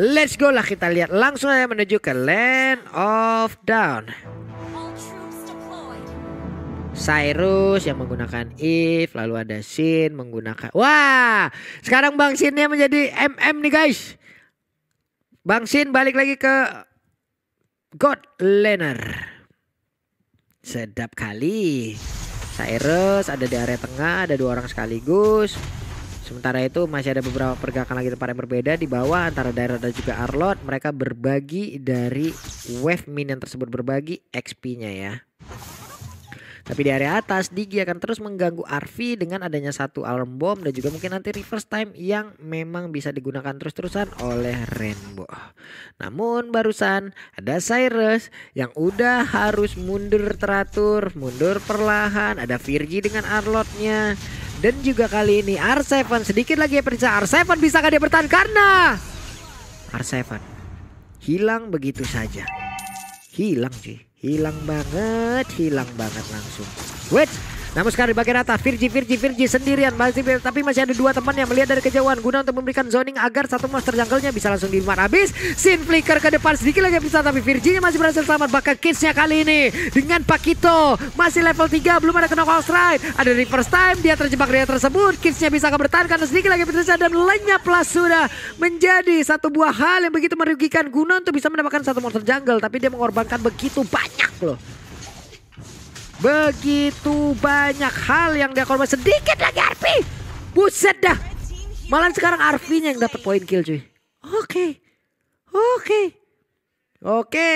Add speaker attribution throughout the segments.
Speaker 1: Let's go lah kita lihat langsung aja menuju ke Land of Down. Cyrus yang menggunakan Eve lalu ada Sin menggunakan wah sekarang Bang Sinnya menjadi MM nih guys Bang Sin balik lagi ke God Laner. sedap kali Cyrus ada di area tengah ada dua orang sekaligus Sementara itu masih ada beberapa pergerakan lagi tempat yang berbeda di bawah antara Daira dan juga Arlot. Mereka berbagi dari wave yang tersebut berbagi XP-nya ya. Tapi di area atas Digi akan terus mengganggu Arvi dengan adanya satu alarm bomb dan juga mungkin nanti reverse time yang memang bisa digunakan terus-terusan oleh Rainbow. Namun barusan ada Cyrus yang udah harus mundur teratur, mundur perlahan. Ada Virgi dengan Arlotnya. Dan juga kali ini R7 sedikit lagi ya pemirsa. R7 gak dia bertahan karena R7 hilang begitu saja. Hilang cuy. Hilang banget, hilang banget langsung. Wait, namun sekarang di bagian atas Virgi, Virgi, Virgi sendirian masih tapi masih ada dua teman yang melihat dari kejauhan guna untuk memberikan zoning agar satu monster jungle-nya bisa langsung dimakan habis. Sin flicker ke depan sedikit lagi bisa tapi virgi masih berhasil selamat bahkan nya kali ini dengan Pakito masih level 3 belum ada knockout strike. Ada reverse time dia terjebak dia tersebut. nya bisa bertahan karena sedikit lagi bisa dan lenyap plus sudah menjadi satu buah hal yang begitu merugikan guna untuk bisa mendapatkan satu monster jungle tapi dia mengorbankan begitu banyak loh. Begitu banyak hal yang dia korban. Sedikit lagi Arfi. Buset dah. Malah sekarang Arfinya yang dapat poin kill cuy. Oke. Oke. Oke.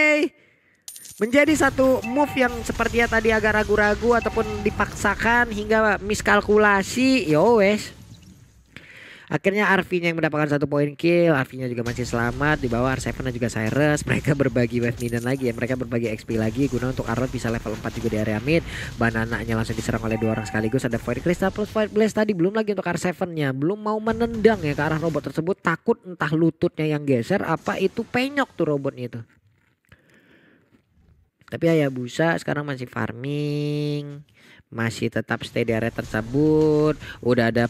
Speaker 1: Menjadi satu move yang sepertinya tadi agak ragu-ragu ataupun dipaksakan hingga miskalkulasi. Yo wes. Akhirnya Arvinya yang mendapatkan satu poin kill, Arvinya juga masih selamat di bawah R7 dan juga Cyrus. Mereka berbagi wave minion lagi ya, mereka berbagi XP lagi guna untuk Arlo bisa level 4 juga di area mid. Banananya langsung diserang oleh dua orang sekaligus ada Void Crystal plus Void Blast tadi belum lagi untuk R7-nya, belum mau menendang ya ke arah robot tersebut takut entah lututnya yang geser apa itu penyok tuh robotnya itu. Tapi ayah busa sekarang masih farming, masih tetap stay di area tersebut. Udah ada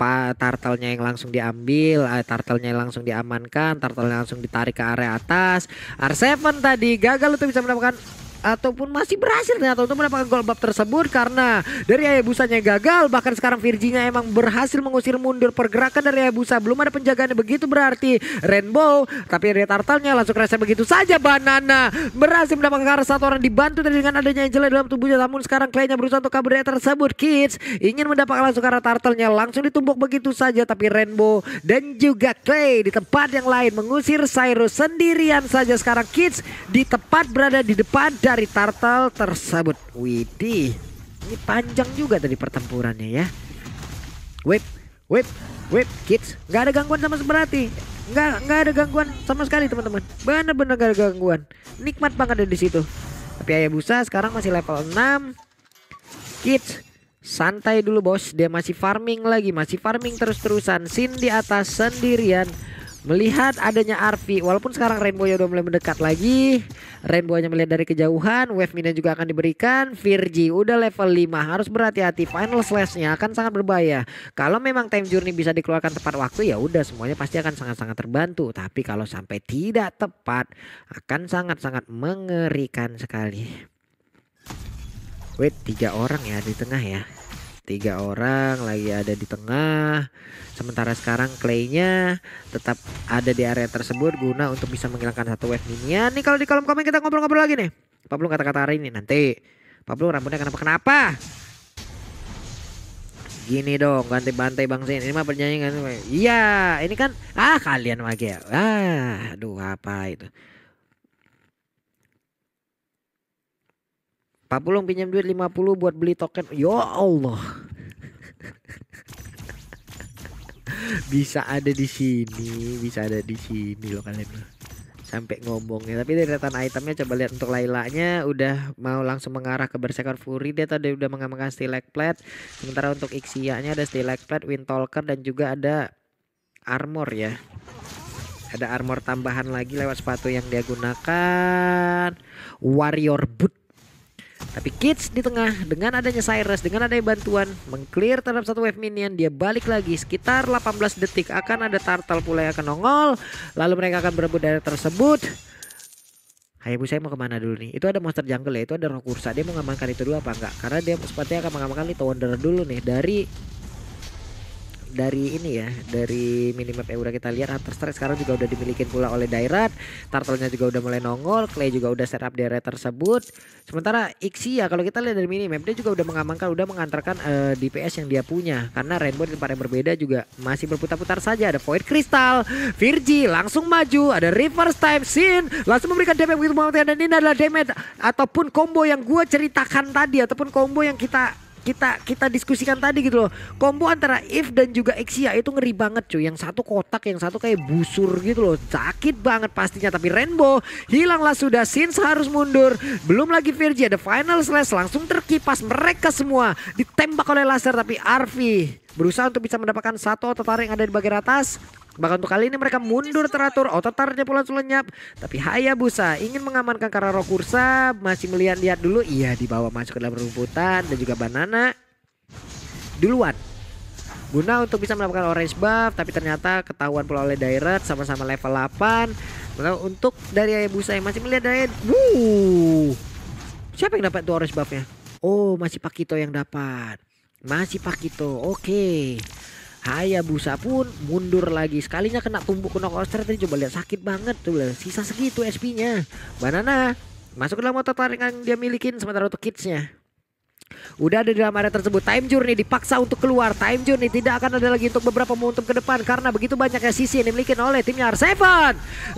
Speaker 1: apa turtle-nya yang langsung diambil, eh, turtle-nya yang langsung diamankan, turtle-nya langsung ditarik ke area atas. R7 tadi gagal untuk bisa mendapatkan ataupun masih berhasil ternyata untuk mendapatkan gol bab tersebut karena dari Ayabusanya gagal bahkan sekarang Virginia emang berhasil mengusir mundur pergerakan dari Ayabusa belum ada penjagaan begitu berarti Rainbow tapi dari Tartalnya langsung rasa begitu saja Banana berhasil mendapatkan karena satu orang dibantu dengan adanya Angela dalam tubuhnya namun sekarang kliennya berusaha untuk kabur dari tersebut Kids ingin mendapatkan langsung karena Tartalnya langsung ditumbuk begitu saja tapi Rainbow dan juga Clay di tempat yang lain mengusir Cyrus sendirian saja sekarang Kids di tempat berada di depan mencari turtle tersebut. Widih, ini panjang juga tadi pertempurannya ya. Whip, whip, whip, kids. Gak ada gangguan sama berarti. Gak, gak ada gangguan sama sekali teman-teman. Bener-bener gak ada gangguan. Nikmat banget ada di situ. Tapi ayah Busa sekarang masih level 6. Kids, santai dulu bos. Dia masih farming lagi, masih farming terus-terusan. Sin di atas sendirian. Melihat adanya Arfi, walaupun sekarang Rainbow ya udah mulai mendekat lagi, Rainbow hanya melihat dari kejauhan, Wave Minion juga akan diberikan, Virgi udah level 5, harus berhati-hati, final slashnya akan sangat berbahaya. Kalau memang time journey bisa dikeluarkan tepat waktu ya udah semuanya pasti akan sangat-sangat terbantu, tapi kalau sampai tidak tepat akan sangat-sangat mengerikan sekali. Wait, tiga orang ya di tengah ya tiga orang lagi ada di tengah sementara sekarang claynya tetap ada di area tersebut guna untuk bisa menghilangkan satu wave minion nih kalau di kolom komen kita ngobrol-ngobrol lagi nih belum kata-kata hari ini nanti belum rambutnya kenapa kenapa gini dong ganti bantai bang Zin ini mah bernyanyi kan iya ini kan ah kalian lagi ya ah aduh apa itu Pak Pulung pinjam duit 50 buat beli token. Ya Allah. bisa ada di sini bisa ada di sini loh kalian sampai ngomongnya tapi dari rentan itemnya coba lihat untuk Lailanya udah mau langsung mengarah ke Berserker Fury dia tadi udah mengamankan Stilek Plate sementara untuk nya ada Stilek Plate Wind Talker dan juga ada armor ya ada armor tambahan lagi lewat sepatu yang dia gunakan Warrior Boot tapi Kids di tengah dengan adanya Cyrus, dengan adanya bantuan mengclear terhadap satu wave minion, dia balik lagi sekitar 18 detik akan ada Turtle pula yang akan nongol. Lalu mereka akan berebut dari tersebut. bu saya mau kemana dulu nih? Itu ada monster jungle ya, itu ada Rokursa. Dia mau ngamankan itu dulu apa enggak? Karena dia sepatnya akan mengamankan Little Wonder dulu nih dari dari ini ya dari minimap udah kita lihat Hunter Strike sekarang juga udah dimiliki pula oleh Dairat Turtle-nya juga udah mulai nongol Clay juga udah set up area tersebut sementara Ixia ya, kalau kita lihat dari minimap dia juga udah mengamankan udah mengantarkan uh, eh, DPS yang dia punya karena Rainbow di tempat yang berbeda juga masih berputar-putar saja ada Void Crystal Virgi langsung maju ada reverse time scene langsung memberikan damage begitu dan ini adalah damage ataupun combo yang gue ceritakan tadi ataupun combo yang kita kita kita diskusikan tadi gitu loh. Kombo antara If dan juga Exia ya, itu ngeri banget cuy. Yang satu kotak, yang satu kayak busur gitu loh. Sakit banget pastinya tapi Rainbow hilanglah sudah Sins harus mundur. Belum lagi Virgie ada final slash langsung terkipas mereka semua ditembak oleh laser tapi Arvi berusaha untuk bisa mendapatkan satu otot tarik yang ada di bagian atas. Bahkan untuk kali ini mereka mundur teratur, otot tariknya pula lenyap. Tapi Hayabusa ingin mengamankan karena Rokursa masih melihat-lihat dulu. Iya dibawa masuk ke dalam rumputan dan juga banana. Duluan guna untuk bisa mendapatkan orange buff tapi ternyata ketahuan pula oleh Dairet sama-sama level 8 Maka untuk dari Hayabusa yang masih melihat Dairet wuh siapa yang dapat tuh orange buffnya oh masih Pakito yang dapat masih Pakito. Oke. Okay. Hayabusa pun mundur lagi sekalinya kena tumbuk kena coaster tadi coba lihat sakit banget tuh lah sisa segitu SP-nya banana masuk ke dalam motor tarik dia milikin sementara untuk kidsnya Udah ada di dalam area tersebut. Time Journey dipaksa untuk keluar. Time Journey tidak akan ada lagi untuk beberapa momentum ke depan. Karena begitu banyaknya sisi yang dimiliki oleh timnya R7.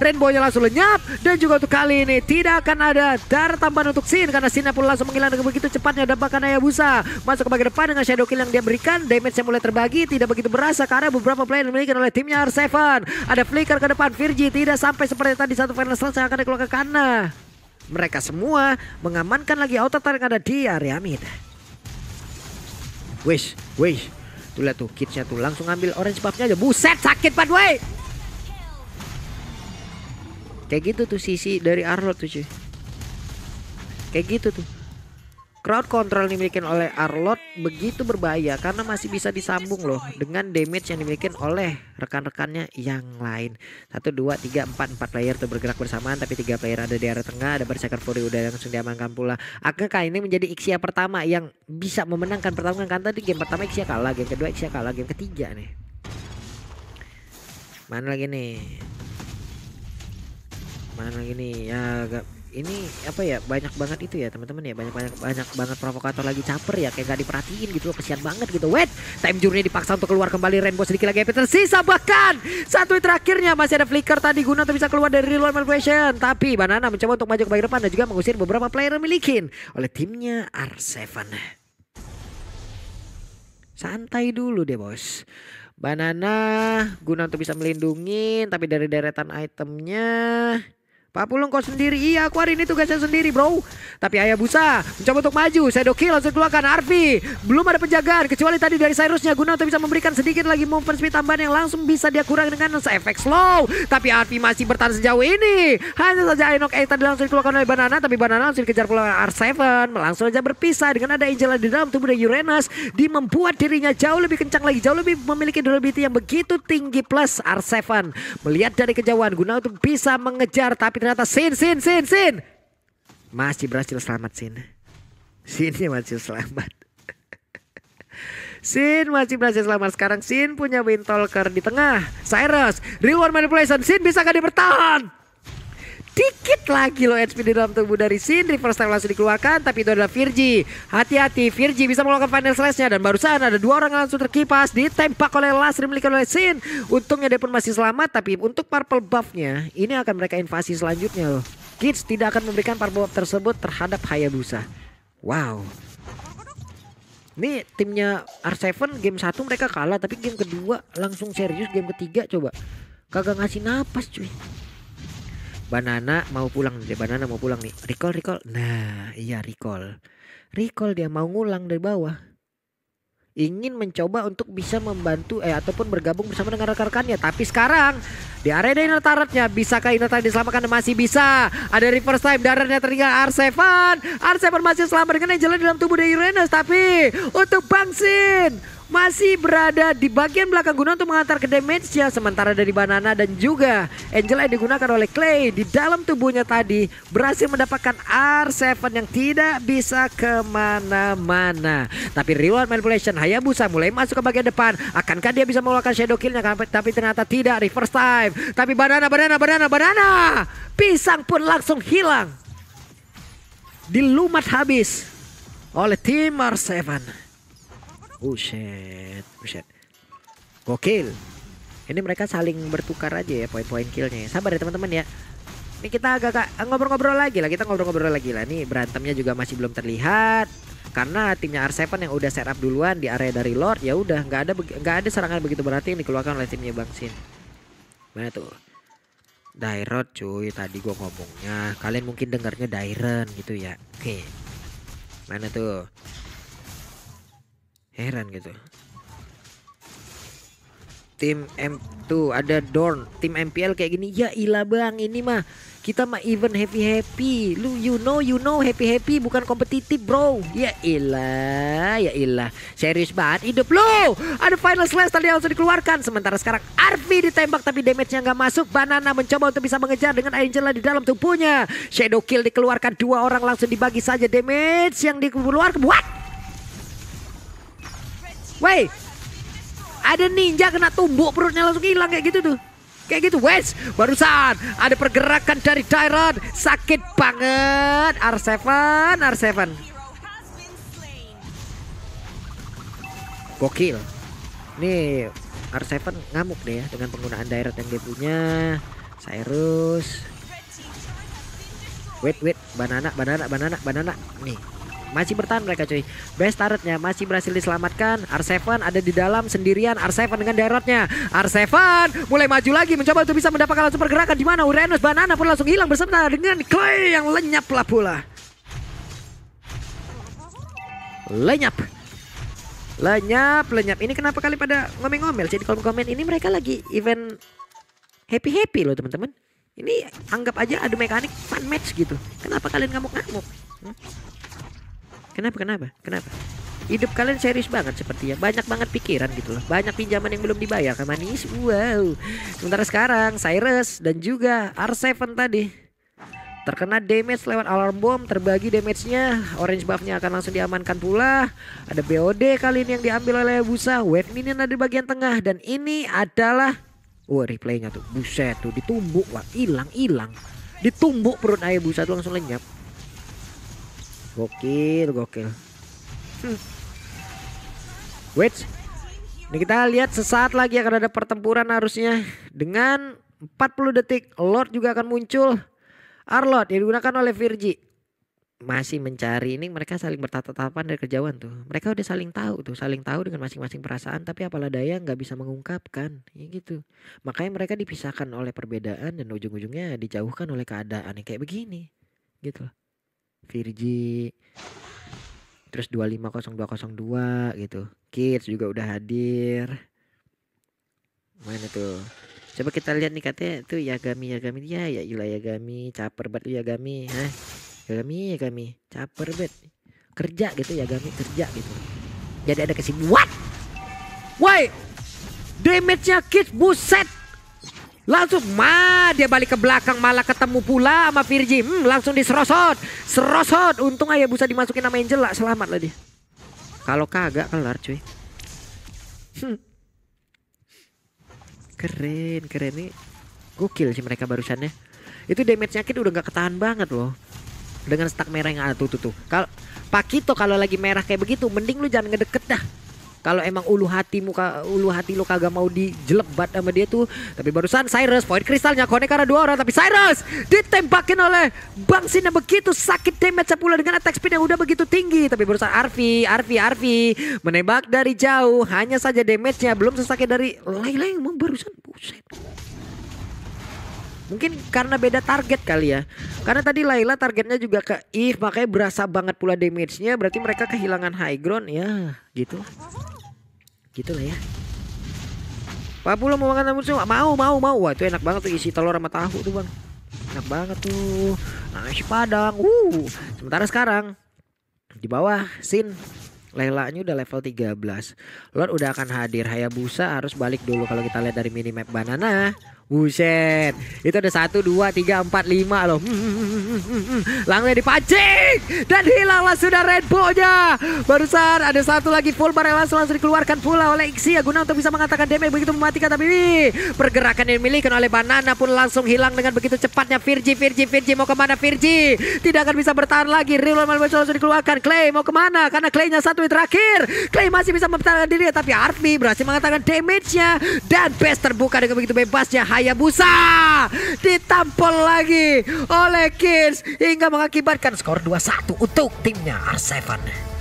Speaker 1: Rainbow-nya langsung lenyap. Dan juga untuk kali ini tidak akan ada darah tambahan untuk Sin. Karena Sin pun langsung menghilang dengan begitu cepatnya. Dan bahkan busa. masuk ke bagian depan dengan Shadow Kill yang dia berikan. Damage yang mulai terbagi tidak begitu berasa. Karena beberapa player dimiliki oleh timnya R7. Ada flicker ke depan. Virgi tidak sampai seperti tadi satu final selesai akan dikeluarkan ke kanan. Mereka semua mengamankan lagi auto yang ada di area mid. Wish, wish. Tuh lihat tuh kitnya tuh langsung ambil orange buffnya aja. Buset sakit banget wey. Kayak gitu tuh sisi dari Arlo tuh cuy. Kayak gitu tuh. Crowd control yang dimiliki oleh Arlot begitu berbahaya karena masih bisa disambung loh dengan damage yang dimiliki oleh rekan-rekannya yang lain. satu dua tiga empat empat player itu bergerak bersamaan tapi tiga player ada di area tengah ada Berserker Fury udah langsung diamankan pula. akhirnya ini menjadi Ixia pertama yang bisa memenangkan pertarungan kan tadi game pertama Ixia kalah, game kedua Ixia kalah, game ketiga nih. Mana lagi nih? Mana lagi nih? Ya agak ini apa ya banyak banget itu ya teman-teman ya banyak banyak banyak banget provokator lagi caper ya kayak gak diperhatiin gitu loh kesian banget gitu wet time journey dipaksa untuk keluar kembali rainbow sedikit lagi tapi tersisa bahkan satu terakhirnya masih ada flicker tadi guna untuk bisa keluar dari real malfunction tapi banana mencoba untuk maju ke bagian depan dan juga mengusir beberapa player milikin oleh timnya R7 santai dulu deh bos banana guna untuk bisa melindungi tapi dari deretan itemnya Pak Pulung kau sendiri? Iya aku hari ini tugasnya sendiri bro. Tapi Ayah Busa mencoba untuk maju. Saya doki langsung keluarkan Arfi. Belum ada penjagaan kecuali tadi dari Cyrusnya guna untuk bisa memberikan sedikit lagi movement speed tambahan yang langsung bisa dia kurang dengan efek slow. Tapi Arfi masih bertahan sejauh ini. Hanya saja Enok eh tadi langsung dikeluarkan oleh Banana. Tapi Banana langsung dikejar pula R7. Langsung aja berpisah dengan ada Angela di dalam tubuh dari Uranus. Di membuat dirinya jauh lebih kencang lagi. Jauh lebih memiliki durability yang begitu tinggi plus R7. Melihat dari kejauhan guna untuk bisa mengejar tapi Ternyata Sin, Sin, Sin, Sin. Masih berhasil selamat Sin. sin ya, masih selamat. Sin masih berhasil selamat sekarang. Sin punya Wintolker di tengah. Cyrus, reward manipulation. Sin bisa gak dipertahan? dikit lagi loh HP di dalam tubuh dari sin reverse time langsung dikeluarkan tapi itu adalah Virgi. Hati-hati Virgi bisa melakukan final slash dan barusan ada dua orang langsung terkipas ditempak oleh Las dimiliki oleh Sin. Untungnya dia pun masih selamat tapi untuk purple buffnya ini akan mereka invasi selanjutnya loh. Kids tidak akan memberikan purple buff tersebut terhadap Hayabusa. Wow. Ini timnya R7 game 1 mereka kalah tapi game kedua langsung serius game ketiga coba. Kagak ngasih napas cuy. Banana mau pulang nih, banana mau pulang nih. Recall, recall. Nah, iya recall. Recall dia mau ngulang dari bawah. Ingin mencoba untuk bisa membantu eh ataupun bergabung bersama dengan rekan-rekannya. Tapi sekarang di area Inner Turretnya. Bisakah Inner Turret diselamatkan? Masih bisa. Ada reverse time. R7 Arsevan. Arsevan masih selamat dengan yang jalan dalam tubuh dari Uranus. Tapi untuk Bangsin masih berada di bagian belakang Guna untuk mengantar ke damage-nya. Sementara dari Banana dan juga Angel yang digunakan oleh Clay di dalam tubuhnya tadi berhasil mendapatkan R7 yang tidak bisa kemana-mana. Tapi reward manipulation Hayabusa mulai masuk ke bagian depan. Akankah dia bisa mengeluarkan shadow killnya? Tapi ternyata tidak. Reverse time. Tapi Banana, Banana, Banana, Banana. Pisang pun langsung hilang. Dilumat habis oleh tim R7. Buset, buset. Gokil. Ini mereka saling bertukar aja ya poin-poin killnya. Ya. Sabar ya teman-teman ya. Ini kita agak eh, ngobrol-ngobrol lagi lah. Kita ngobrol-ngobrol lagi lah. Nih berantemnya juga masih belum terlihat. Karena timnya R7 yang udah setup duluan di area dari Lord ya udah nggak ada nggak ada serangan begitu berarti yang dikeluarkan oleh timnya Bang Sin. Mana tuh? Dairot cuy tadi gua ngomongnya kalian mungkin dengarnya Dairon gitu ya. Oke. Mana tuh? heran gitu tim M tuh ada Dorn tim MPL kayak gini ya ila bang ini mah kita mah even happy happy lu you know you know happy happy bukan kompetitif bro ya ilah ya ilah serius banget hidup lu ada final slash tadi langsung dikeluarkan sementara sekarang Arvi ditembak tapi damage-nya nggak masuk Banana mencoba untuk bisa mengejar dengan Angela di dalam tubuhnya Shadow kill dikeluarkan dua orang langsung dibagi saja damage yang dikeluarkan buat Woi, ada ninja kena tumbuk perutnya langsung hilang kayak gitu tuh. Kayak gitu, wes barusan ada pergerakan dari Tyrant. sakit banget R7 R7 gokil nih R7 ngamuk nih ya dengan penggunaan Tyrant yang dia punya Cyrus wait wait banana banana banana banana nih masih bertahan mereka cuy. Best turretnya masih berhasil diselamatkan. R7 ada di dalam sendirian. R7 dengan darotnya. R7 mulai maju lagi mencoba untuk bisa mendapatkan langsung pergerakan di mana Uranus Banana pun langsung hilang berserta dengan Clay yang lenyap lah pula. Lenyap. Lenyap, lenyap. Ini kenapa kali pada ngomel-ngomel? Jadi kalau komen ini mereka lagi event happy-happy loh teman-teman. Ini anggap aja adu mekanik fun match gitu. Kenapa kalian ngamuk-ngamuk? Hmm? Kenapa? Kenapa? Kenapa? Hidup kalian serius banget sepertinya. Banyak banget pikiran gitu loh. Banyak pinjaman yang belum dibayar. Manis. Wow. Sementara sekarang Cyrus dan juga R7 tadi terkena damage lewat alarm bomb terbagi damage-nya orange buff-nya akan langsung diamankan pula ada BOD kali ini yang diambil oleh Busa wave minion ada di bagian tengah dan ini adalah wah oh, replaynya tuh buset tuh ditumbuk wah hilang hilang ditumbuk perut ayah Busa tuh langsung lenyap gokil gokil hmm. wait ini kita lihat sesaat lagi akan ada pertempuran harusnya dengan 40 detik Lord juga akan muncul Arlord yang digunakan oleh Virgi masih mencari ini mereka saling bertatapan dari kejauhan tuh mereka udah saling tahu tuh saling tahu dengan masing-masing perasaan tapi apalah daya nggak bisa mengungkapkan ya gitu makanya mereka dipisahkan oleh perbedaan dan ujung-ujungnya dijauhkan oleh keadaan yang kayak begini gitu loh Virgi terus 250202 gitu Kids juga udah hadir mana tuh coba kita lihat nih katanya tuh Yagami Yagami dia ya, ya ilah Yagami caper banget lu Yagami hah Yagami Yagami caper banget kerja gitu Yagami kerja gitu jadi ada kesibuan why damage-nya kids buset Langsung mah dia balik ke belakang malah ketemu pula sama Virgi. Hmm, langsung diserosot. Serosot. Untung aja bisa dimasukin sama Angel lah. Selamat lah dia. Kalau kagak kelar cuy. Hmm. Keren, keren nih. Gokil sih mereka barusan ya Itu damage sakit udah gak ketahan banget loh. Dengan stak merah yang ada ah, tuh tuh tuh. Kalau Pakito kalau lagi merah kayak begitu mending lu jangan ngedeket dah. Kalau emang ulu hati muka ulu hati lo kagak mau dijelebat sama dia tuh. Tapi barusan Cyrus poin kristalnya konek karena dua orang tapi Cyrus ditembakin oleh Bang Sin yang begitu sakit damage pula dengan attack speed yang udah begitu tinggi. Tapi barusan Arfi, Arfi, Arfi menembak dari jauh. Hanya saja damage-nya belum sesakit dari Layla yang barusan. Buset. Mungkin karena beda target kali ya. Karena tadi Layla targetnya juga ke Eve makanya berasa banget pula damage-nya berarti mereka kehilangan high ground ya, gitu gitu lah ya Pulau mau makan namun semua mau mau mau Wah, itu enak banget tuh isi telur sama tahu tuh bang enak banget tuh nasi padang uh sementara sekarang di bawah sin Lelanya udah level 13 Lord udah akan hadir Hayabusa harus balik dulu Kalau kita lihat dari minimap banana Buset. Itu ada satu, dua, tiga, empat, lima loh. Hmm, hmm, hmm, Langsung dipancing. Dan hilanglah sudah red nya Barusan ada satu lagi full bar langsung langsung dikeluarkan pula oleh Ixia. Guna untuk bisa mengatakan damage begitu mematikan. Tapi wih, pergerakan yang dimiliki oleh Banana pun langsung hilang dengan begitu cepatnya. Virgi, Virgi, Virgi mau kemana Virgi? Tidak akan bisa bertahan lagi. Real Malmö langsung dikeluarkan. Clay mau kemana? Karena Claynya satu yang terakhir. Clay masih bisa mempertahankan diri. Tapi Arfi berhasil mengatakan damage-nya. Dan Best terbuka dengan begitu bebasnya. High Hayabusa ditampol lagi oleh Kins hingga mengakibatkan skor 2-1 untuk timnya R7.